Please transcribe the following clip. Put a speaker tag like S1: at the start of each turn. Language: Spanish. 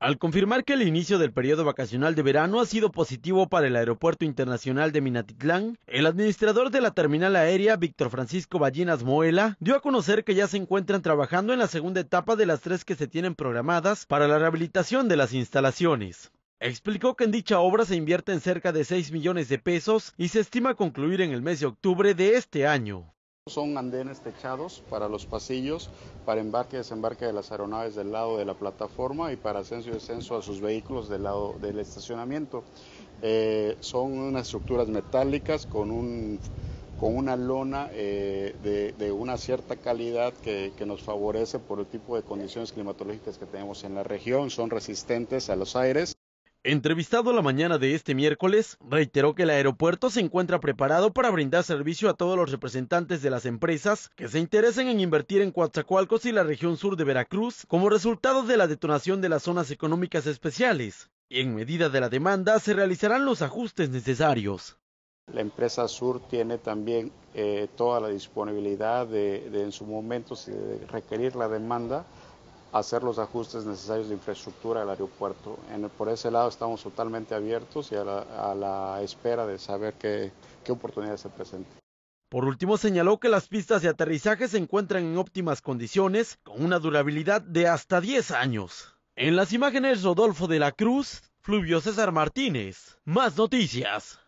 S1: Al confirmar que el inicio del periodo vacacional de verano ha sido positivo para el Aeropuerto Internacional de Minatitlán, el administrador de la terminal aérea, Víctor Francisco Ballinas Moela, dio a conocer que ya se encuentran trabajando en la segunda etapa de las tres que se tienen programadas para la rehabilitación de las instalaciones. Explicó que en dicha obra se invierten cerca de 6 millones de pesos y se estima concluir en el mes de octubre de este año.
S2: Son andenes techados para los pasillos, para embarque y desembarque de las aeronaves del lado de la plataforma y para ascenso y descenso a sus vehículos del lado del estacionamiento. Eh, son unas estructuras metálicas con, un, con una lona eh, de, una cierta calidad que, que nos favorece por el tipo de condiciones climatológicas que tenemos en la región. Son
S1: resistentes a los aires. Entrevistado la mañana de este miércoles, reiteró que el aeropuerto se encuentra preparado para brindar servicio a todos los representantes de las empresas que se interesen en invertir en Coatzacoalcos y la región sur de Veracruz como resultado de la detonación de las zonas económicas especiales. Y en medida de la demanda se realizarán los ajustes necesarios.
S2: La empresa Sur tiene también eh, toda la disponibilidad de, en su momento, requerir la demanda, hacer los ajustes necesarios de infraestructura del aeropuerto. por ese lado estamos totalmente abiertos y a la, espera de saber qué, qué oportunidades se presenten.
S1: Por último, señaló que las pistas de aterrizaje se encuentran en óptimas condiciones, con una durabilidad de hasta 10 años. En las imágenes, Rodolfo de la Cruz, Fluvio César Martínez. Más noticias.